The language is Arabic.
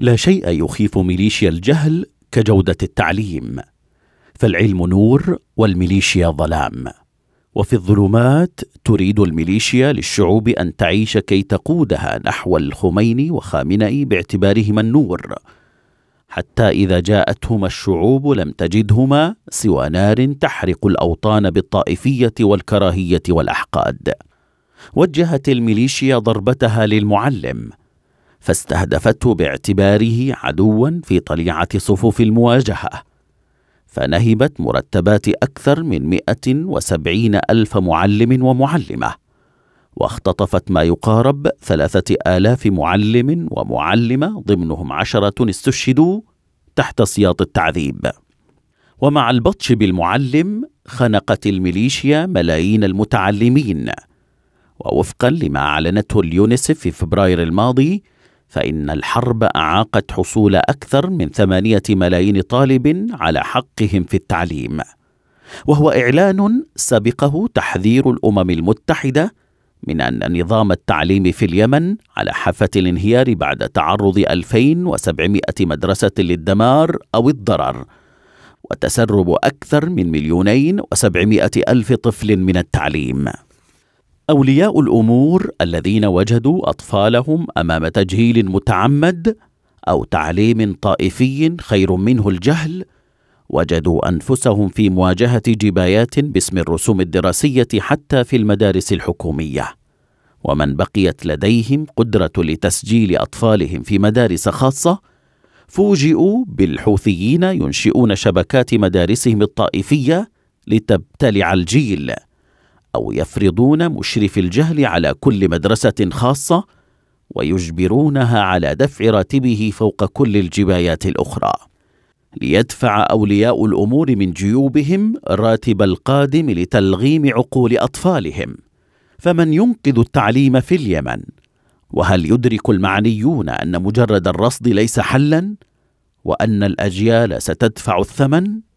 لا شيء يخيف ميليشيا الجهل كجوده التعليم فالعلم نور والميليشيا ظلام وفي الظلمات تريد الميليشيا للشعوب ان تعيش كي تقودها نحو الخميني وخامنئي باعتبارهما النور حتى اذا جاءتهما الشعوب لم تجدهما سوى نار تحرق الاوطان بالطائفيه والكراهيه والاحقاد وجهت الميليشيا ضربتها للمعلم فاستهدفته باعتباره عدوا في طليعة صفوف المواجهة فنهبت مرتبات أكثر من 170 ألف معلم ومعلمة واختطفت ما يقارب ثلاثة آلاف معلم ومعلمة ضمنهم عشرة استشهدوا تحت سياط التعذيب ومع البطش بالمعلم خنقت الميليشيا ملايين المتعلمين ووفقا لما أعلنته اليونيسف في فبراير الماضي فإن الحرب أعاقت حصول أكثر من ثمانية ملايين طالب على حقهم في التعليم وهو إعلان سبقه تحذير الأمم المتحدة من أن نظام التعليم في اليمن على حافة الانهيار بعد تعرض 2700 مدرسة للدمار أو الضرر وتسرب أكثر من مليونين وسبعمائة ألف طفل من التعليم اولياء الامور الذين وجدوا اطفالهم امام تجهيل متعمد او تعليم طائفي خير منه الجهل وجدوا انفسهم في مواجهه جبايات باسم الرسوم الدراسيه حتى في المدارس الحكوميه ومن بقيت لديهم قدره لتسجيل اطفالهم في مدارس خاصه فوجئوا بالحوثيين ينشئون شبكات مدارسهم الطائفيه لتبتلع الجيل او يفرضون مشرف الجهل على كل مدرسه خاصه ويجبرونها على دفع راتبه فوق كل الجبايات الاخرى ليدفع اولياء الامور من جيوبهم راتب القادم لتلغيم عقول اطفالهم فمن ينقذ التعليم في اليمن وهل يدرك المعنيون ان مجرد الرصد ليس حلا وان الاجيال ستدفع الثمن